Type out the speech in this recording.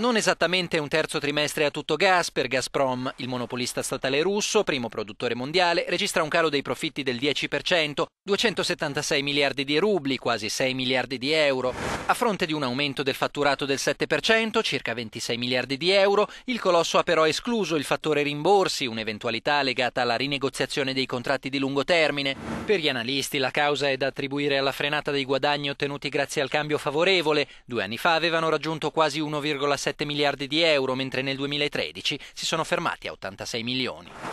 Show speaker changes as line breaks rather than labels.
Non esattamente un terzo trimestre a tutto gas per Gazprom, il monopolista statale russo, primo produttore mondiale, registra un calo dei profitti del 10%, 276 miliardi di rubli, quasi 6 miliardi di euro. A fronte di un aumento del fatturato del 7%, circa 26 miliardi di euro, il colosso ha però escluso il fattore rimborsi, un'eventualità legata alla rinegoziazione dei contratti di lungo termine. Per gli analisti la causa è da attribuire alla frenata dei guadagni ottenuti grazie al cambio favorevole. Due anni fa avevano raggiunto quasi 1,7 miliardi di euro, mentre nel 2013 si sono fermati a 86 milioni.